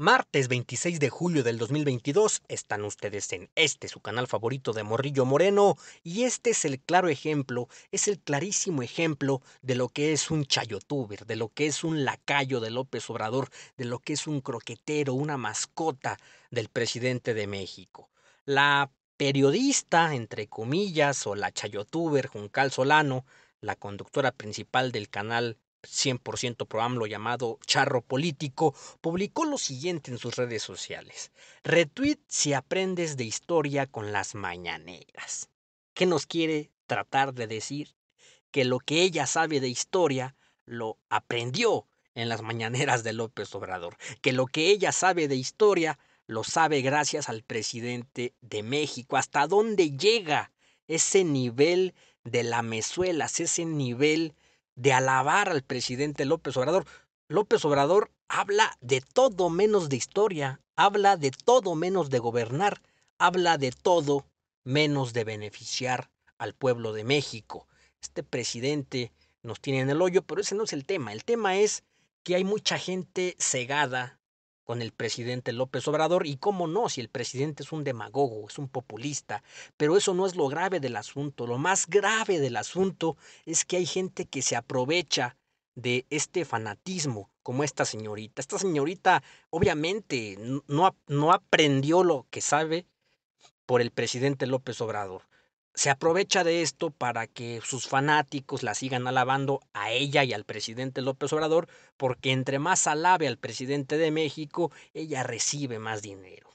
Martes 26 de julio del 2022 están ustedes en este su canal favorito de Morrillo Moreno y este es el claro ejemplo, es el clarísimo ejemplo de lo que es un chayotuber, de lo que es un lacayo de López Obrador, de lo que es un croquetero, una mascota del presidente de México. La periodista, entre comillas, o la chayotuber Juncal Solano, la conductora principal del canal 100% pro AMLO llamado Charro Político, publicó lo siguiente en sus redes sociales. Retweet si aprendes de historia con las mañaneras. ¿Qué nos quiere tratar de decir? Que lo que ella sabe de historia lo aprendió en las mañaneras de López Obrador, que lo que ella sabe de historia lo sabe gracias al presidente de México. ¿Hasta dónde llega ese nivel de la lamezuelas, ese nivel de alabar al presidente López Obrador. López Obrador habla de todo menos de historia, habla de todo menos de gobernar, habla de todo menos de beneficiar al pueblo de México. Este presidente nos tiene en el hoyo, pero ese no es el tema. El tema es que hay mucha gente cegada con el presidente López Obrador y cómo no, si el presidente es un demagogo, es un populista, pero eso no es lo grave del asunto, lo más grave del asunto es que hay gente que se aprovecha de este fanatismo, como esta señorita. Esta señorita obviamente no, no aprendió lo que sabe por el presidente López Obrador se aprovecha de esto para que sus fanáticos la sigan alabando a ella y al presidente López Obrador, porque entre más alabe al presidente de México, ella recibe más dinero.